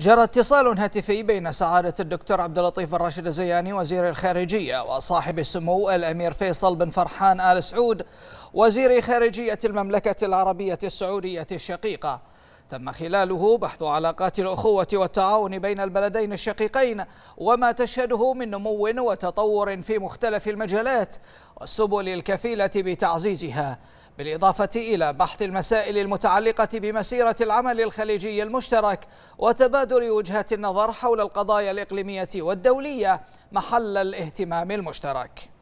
جرى اتصال هاتفي بين سعادة الدكتور عبد اللطيف الراشد الزياني وزير الخارجية وصاحب السمو الأمير فيصل بن فرحان آل سعود وزير خارجية المملكة العربية السعودية الشقيقة تم خلاله بحث علاقات الأخوة والتعاون بين البلدين الشقيقين وما تشهده من نمو وتطور في مختلف المجالات والسبل الكفيلة بتعزيزها بالإضافة إلى بحث المسائل المتعلقة بمسيرة العمل الخليجي المشترك وتبادل وجهات النظر حول القضايا الإقليمية والدولية محل الاهتمام المشترك